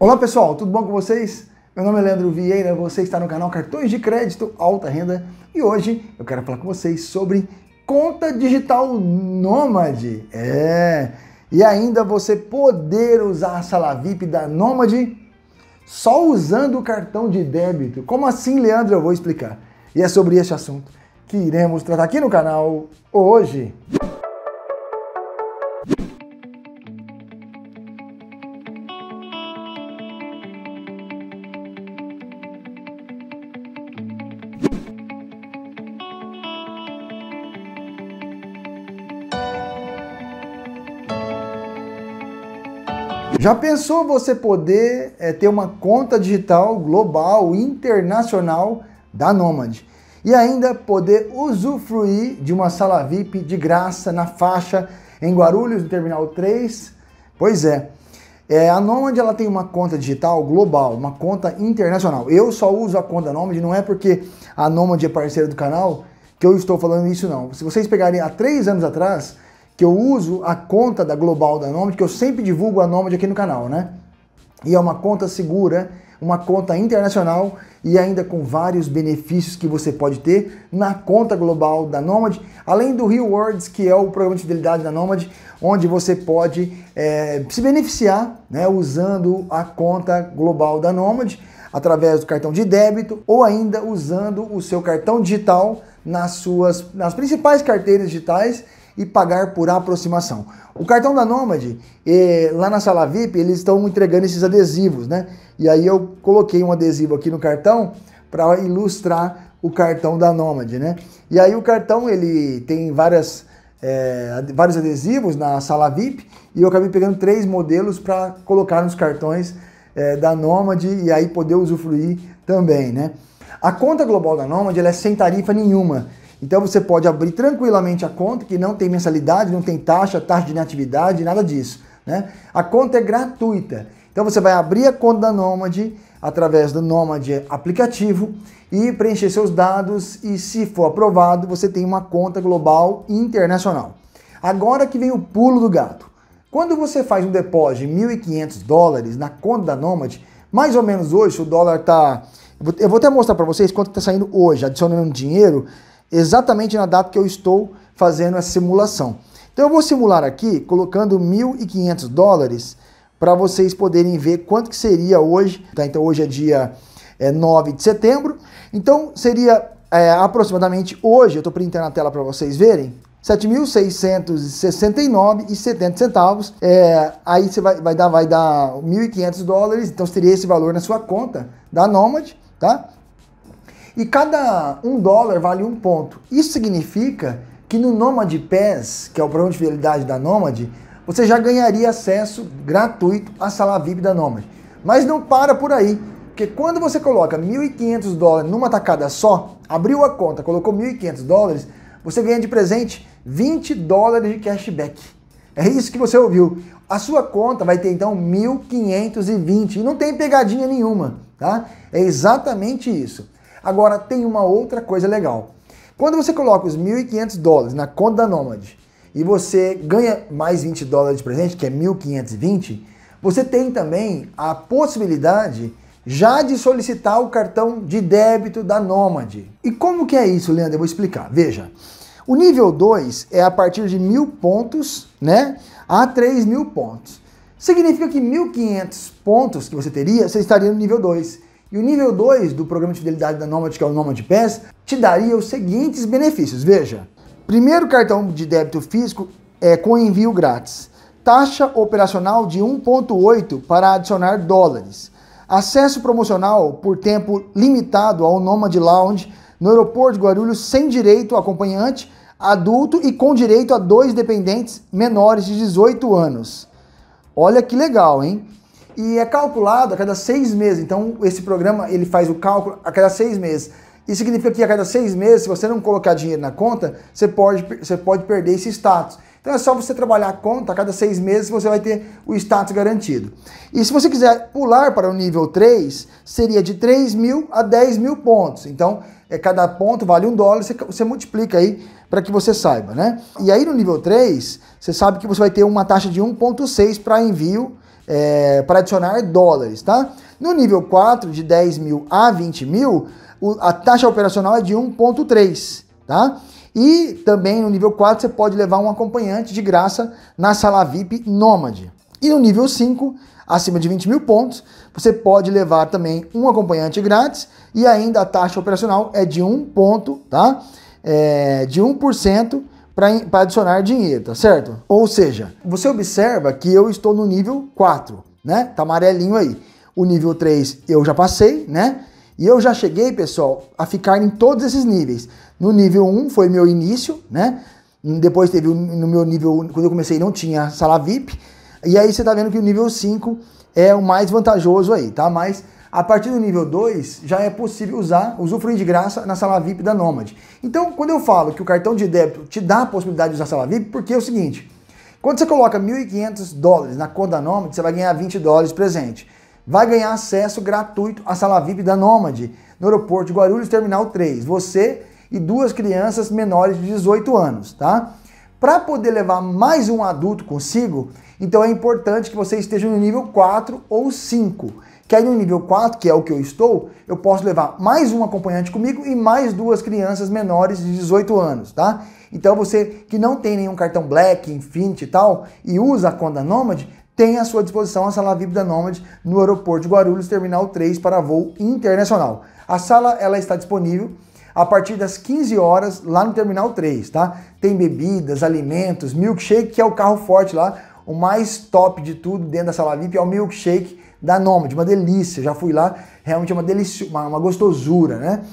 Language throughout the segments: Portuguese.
Olá pessoal, tudo bom com vocês? Meu nome é Leandro Vieira, você está no canal Cartões de Crédito Alta Renda e hoje eu quero falar com vocês sobre conta digital nômade. É, e ainda você poder usar a sala VIP da Nômade só usando o cartão de débito. Como assim, Leandro? Eu vou explicar. E é sobre este assunto que iremos tratar aqui no canal hoje. Já pensou você poder é, ter uma conta digital global, internacional da Nomad? E ainda poder usufruir de uma sala VIP de graça na faixa em Guarulhos, no Terminal 3? Pois é. É, a Nomad ela tem uma conta digital global, uma conta internacional. Eu só uso a conta Nomad, não é porque a Nomad é parceira do canal que eu estou falando isso não. Se vocês pegarem há três anos atrás, que eu uso a conta da Global da Nomad, que eu sempre divulgo a Nomad aqui no canal, né? E é uma conta segura, uma conta internacional e ainda com vários benefícios que você pode ter na conta global da Nomad, além do Rewards, que é o programa de fidelidade da Nomad, onde você pode é, se beneficiar né, usando a conta global da Nomad através do cartão de débito ou ainda usando o seu cartão digital nas suas nas principais carteiras digitais e pagar por aproximação. O cartão da Nômade, eh, lá na sala VIP, eles estão entregando esses adesivos, né? E aí eu coloquei um adesivo aqui no cartão para ilustrar o cartão da Nômade, né? E aí o cartão, ele tem várias, eh, vários adesivos na sala VIP e eu acabei pegando três modelos para colocar nos cartões eh, da Nômade e aí poder usufruir também, né? A conta global da Nômade, ela é sem tarifa nenhuma. Então você pode abrir tranquilamente a conta, que não tem mensalidade, não tem taxa, taxa de inatividade, nada disso. Né? A conta é gratuita. Então você vai abrir a conta da Nômade através do Nômade aplicativo e preencher seus dados e se for aprovado, você tem uma conta global internacional. Agora que vem o pulo do gato. Quando você faz um depósito de 1.500 dólares na conta da Nômade, mais ou menos hoje, o dólar está... Eu vou até mostrar para vocês quanto está saindo hoje, adicionando dinheiro, exatamente na data que eu estou fazendo essa simulação. Então eu vou simular aqui colocando 1.500 dólares para vocês poderem ver quanto que seria hoje. Tá? Então hoje é dia é, 9 de setembro. Então seria é, aproximadamente hoje, eu estou printando a tela para vocês verem, 7.669,70 centavos. É, aí você vai, vai dar, vai dar 1.500 dólares, então seria esse valor na sua conta da Nomad, tá? E cada um dólar vale um ponto. Isso significa que no Nomad Pass, que é o programa de fidelidade da Nomad, você já ganharia acesso gratuito à sala VIP da Nomad. Mas não para por aí, porque quando você coloca 1.500 dólares numa tacada só, abriu a conta, colocou 1.500 dólares, você ganha de presente 20 dólares de cashback. É isso que você ouviu. A sua conta vai ter então 1.520 e não tem pegadinha nenhuma, tá? É exatamente isso. Agora, tem uma outra coisa legal. Quando você coloca os 1.500 dólares na conta da Nomad e você ganha mais 20 dólares de presente, que é 1.520, você tem também a possibilidade já de solicitar o cartão de débito da Nomad. E como que é isso, Leandro? Eu vou explicar. Veja, o nível 2 é a partir de mil pontos, né, a 3.000 mil pontos. Significa que 1.500 pontos que você teria, você estaria no nível 2. E o nível 2 do programa de fidelidade da Nomad, que é o Nomad Pass, te daria os seguintes benefícios. Veja, primeiro cartão de débito físico é com envio grátis. Taxa operacional de 1.8 para adicionar dólares. Acesso promocional por tempo limitado ao Nomad Lounge no aeroporto de Guarulhos sem direito a acompanhante adulto e com direito a dois dependentes menores de 18 anos. Olha que legal, hein? e é calculado a cada seis meses. Então, esse programa ele faz o cálculo a cada seis meses. Isso significa que a cada seis meses, se você não colocar dinheiro na conta, você pode, você pode perder esse status. Então é só você trabalhar a conta, a cada seis meses você vai ter o status garantido. E se você quiser pular para o nível 3, seria de 3 mil a 10 mil pontos. Então, é, cada ponto vale um dólar, você, você multiplica aí para que você saiba, né? E aí no nível 3, você sabe que você vai ter uma taxa de 1,6 para envio, é, para adicionar dólares, tá? No nível 4, de 10 mil a 20 mil, o, a taxa operacional é de 1,3, tá? E também no nível 4 você pode levar um acompanhante de graça na sala VIP Nômade. E no nível 5, acima de 20 mil pontos, você pode levar também um acompanhante grátis e ainda a taxa operacional é de 1 ponto, tá? É de 1% para adicionar dinheiro, tá certo? Ou seja, você observa que eu estou no nível 4, né? Tá amarelinho aí. O nível 3 eu já passei, né? E eu já cheguei, pessoal, a ficar em todos esses níveis. No nível 1 foi meu início, né? Depois teve no meu nível, quando eu comecei não tinha sala VIP. E aí você tá vendo que o nível 5 é o mais vantajoso aí, tá? Mas a partir do nível 2 já é possível usar, usufruir de graça na sala VIP da Nomad. Então, quando eu falo que o cartão de débito te dá a possibilidade de usar a sala VIP, porque é o seguinte, quando você coloca 1.500 dólares na conta da Nomad, você vai ganhar 20 dólares presente. Vai ganhar acesso gratuito à sala VIP da Nomad no aeroporto de Guarulhos, terminal 3. Você e duas crianças menores de 18 anos, tá? Para poder levar mais um adulto consigo, então é importante que você esteja no nível 4 ou 5. Que aí no nível 4, que é o que eu estou, eu posso levar mais um acompanhante comigo e mais duas crianças menores de 18 anos, tá? Então você que não tem nenhum cartão Black, Infinity e tal, e usa a conta Nomad, tem à sua disposição a sala VIP da Nomad no aeroporto de Guarulhos, terminal 3 para voo internacional. A sala ela está disponível a partir das 15 horas lá no Terminal 3, tá? Tem bebidas, alimentos, milkshake, que é o carro forte lá, o mais top de tudo dentro da sala VIP é o milkshake da Nomad, uma delícia, já fui lá, realmente é uma delícia, uma, uma gostosura, né?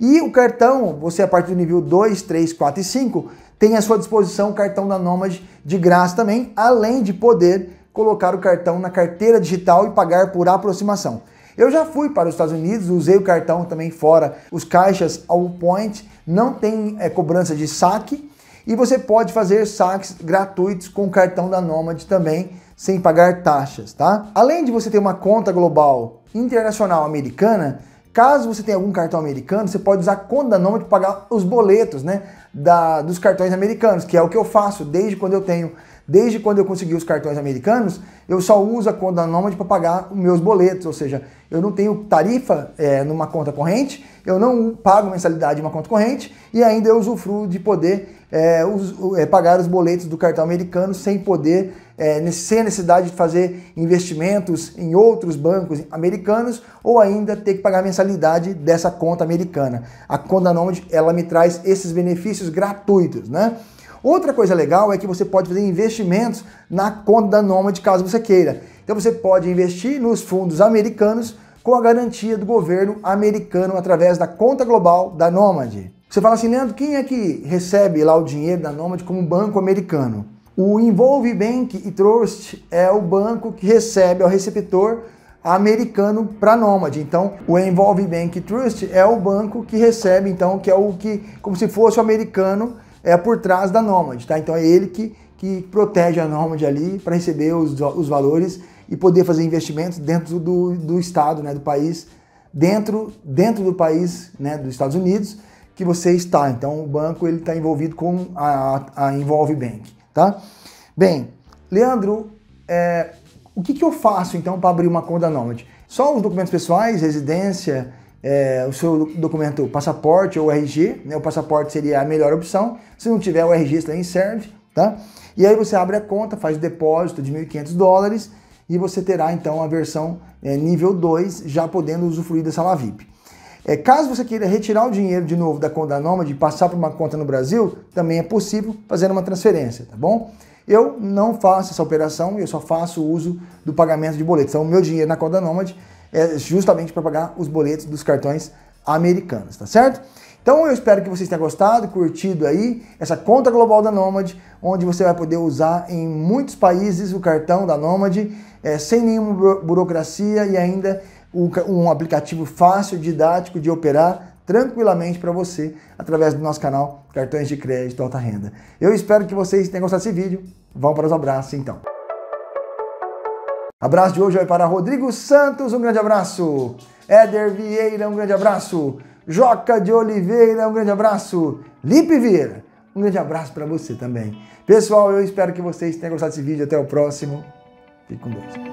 E o cartão, você a partir do nível 2, 3, 4 e 5, tem à sua disposição o cartão da Nomad de graça também, além de poder colocar o cartão na carteira digital e pagar por aproximação. Eu já fui para os Estados Unidos, usei o cartão também fora. Os caixas All Point não tem é, cobrança de saque e você pode fazer saques gratuitos com o cartão da Nomad também, sem pagar taxas, tá? Além de você ter uma conta global internacional americana, Caso você tenha algum cartão americano, você pode usar a conta da Nomad para pagar os boletos né, da, dos cartões americanos, que é o que eu faço desde quando eu tenho Desde quando eu consegui os cartões americanos, eu só uso a conta Nômade para pagar os meus boletos, ou seja, eu não tenho tarifa é, numa conta corrente, eu não pago mensalidade em uma conta corrente e ainda eu usufruo de poder é, us, é, pagar os boletos do cartão americano sem poder, é, sem a necessidade de fazer investimentos em outros bancos americanos ou ainda ter que pagar a mensalidade dessa conta americana. A conta Nômade, ela me traz esses benefícios gratuitos, né? Outra coisa legal é que você pode fazer investimentos na conta da Nomad caso você queira. Então você pode investir nos fundos americanos com a garantia do governo americano através da conta global da Nomad. Você fala assim, Leandro, quem é que recebe lá o dinheiro da Nomad como banco americano? O Involve Bank e Trust é o banco que recebe é o receptor americano para Nomad. Então, o Involve Bank Trust é o banco que recebe, então, que é o que, como se fosse o americano é por trás da Nômade, tá? Então é ele que, que protege a Nômade ali para receber os, os valores e poder fazer investimentos dentro do, do estado, né, do país, dentro, dentro do país, né, dos Estados Unidos, que você está. Então o banco ele está envolvido com a, a, Involve Bank, tá? Bem, Leandro, é, o que, que eu faço então para abrir uma conta Nômade? Só os documentos pessoais, residência, é, o seu documento passaporte ou RG, né? O passaporte seria a melhor opção. Se não tiver o RG, também serve, tá? E aí você abre a conta, faz o depósito de 1.500 dólares e você terá então a versão é, nível 2, já podendo usufruir da sala VIP. É, caso você queira retirar o dinheiro de novo da conta Nômade e passar para uma conta no Brasil, também é possível fazer uma transferência, tá bom? Eu não faço essa operação, eu só faço uso do pagamento de boletos. Então, o meu dinheiro na conta Nomad é justamente para pagar os boletos dos cartões americanos, tá certo? Então, eu espero que vocês tenham gostado, curtido aí essa conta global da Nomad, onde você vai poder usar em muitos países o cartão da Nomad, é, sem nenhuma burocracia e ainda um aplicativo fácil, didático de operar tranquilamente para você através do nosso canal Cartões de Crédito Alta Renda. Eu espero que vocês tenham gostado desse vídeo. Vamos para os abraços então. Abraço de hoje vai para Rodrigo Santos, um grande abraço. Éder Vieira, um grande abraço. Joca de Oliveira, um grande abraço. Lipe Vieira, um grande abraço para você também. Pessoal, eu espero que vocês tenham gostado desse vídeo. Até o próximo. Fique com Deus.